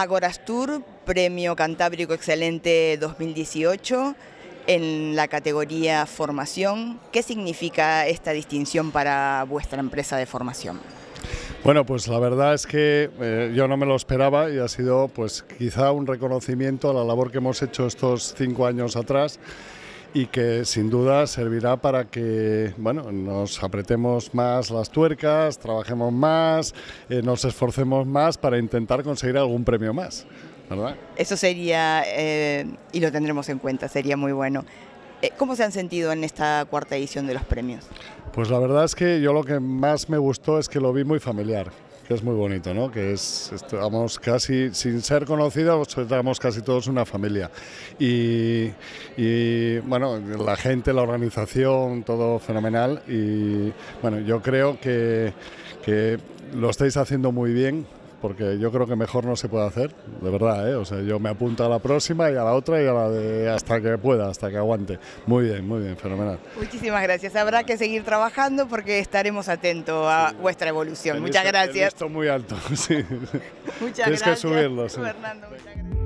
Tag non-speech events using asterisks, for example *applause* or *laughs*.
Agorastur, Premio Cantábrico Excelente 2018 en la categoría formación. ¿Qué significa esta distinción para vuestra empresa de formación? Bueno, pues la verdad es que eh, yo no me lo esperaba y ha sido pues quizá un reconocimiento a la labor que hemos hecho estos cinco años atrás y que sin duda servirá para que bueno, nos apretemos más las tuercas, trabajemos más, eh, nos esforcemos más para intentar conseguir algún premio más. ¿verdad? Eso sería, eh, y lo tendremos en cuenta, sería muy bueno. Eh, ¿Cómo se han sentido en esta cuarta edición de los premios? Pues la verdad es que yo lo que más me gustó es que lo vi muy familiar, que es muy bonito, ¿no? Que es, estamos casi, sin ser conocidos, estamos casi todos una familia. Y, bueno, la gente, la organización, todo fenomenal. Y bueno, yo creo que, que lo estáis haciendo muy bien porque yo creo que mejor no se puede hacer, de verdad, ¿eh? O sea, yo me apunto a la próxima y a la otra y a la de hasta que pueda, hasta que aguante. Muy bien, muy bien, fenomenal. Muchísimas gracias. Habrá que seguir trabajando porque estaremos atentos a vuestra evolución. muchas gracias. Esto muy alto, *laughs* sí. muchas Tienes gracias. que subirlo, sí. Fernando, muchas gracias.